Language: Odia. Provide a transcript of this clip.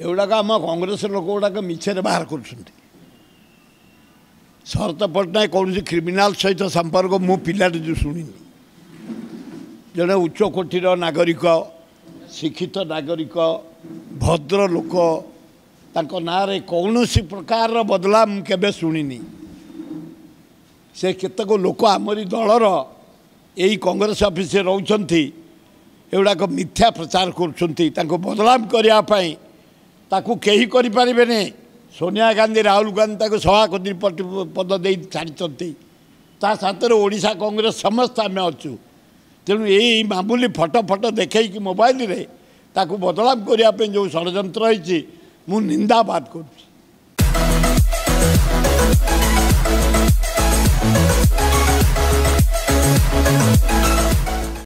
ଏଗୁଡ଼ାକ ଆମ କଂଗ୍ରେସ ଲୋକ ଗୁଡ଼ାକ ମିଛରେ ବାହାର କରୁଛନ୍ତି ଶରତ ପଟ୍ଟନାୟକ କୌଣସି କ୍ରିମିନାଲ ସହିତ ସମ୍ପର୍କ ମୁଁ ପିଲାଟି ଯେଉଁ ଶୁଣିନି ଜଣେ ଉଚ୍ଚକୋଟୀର ନାଗରିକ ଶିକ୍ଷିତ ନାଗରିକ ଭଦ୍ର ଲୋକ ତାଙ୍କ ନାଁରେ କୌଣସି ପ୍ରକାରର ବଦଲା ମୁଁ କେବେ ଶୁଣିନି ସେ କେତେକ ଲୋକ ଆମରି ଦଳର ଏଇ କଂଗ୍ରେସ ଅଫିସରେ ରହୁଛନ୍ତି ଏଗୁଡ଼ାକ ମିଥ୍ୟା ପ୍ରଚାର କରୁଛନ୍ତି ତାଙ୍କୁ ବଦନାମ କରିବା ପାଇଁ त केही गरिपारेन सोनिया गांधी राहुल गान्धी त सभापति पद दिाडिन्छ त साथै ओडा कङ्ग्रेस समस्तै अछु तामुली फटो फटो देखैक मोबाइल तपाईँको बदलावार जो षडन्त निन्दा बात गरु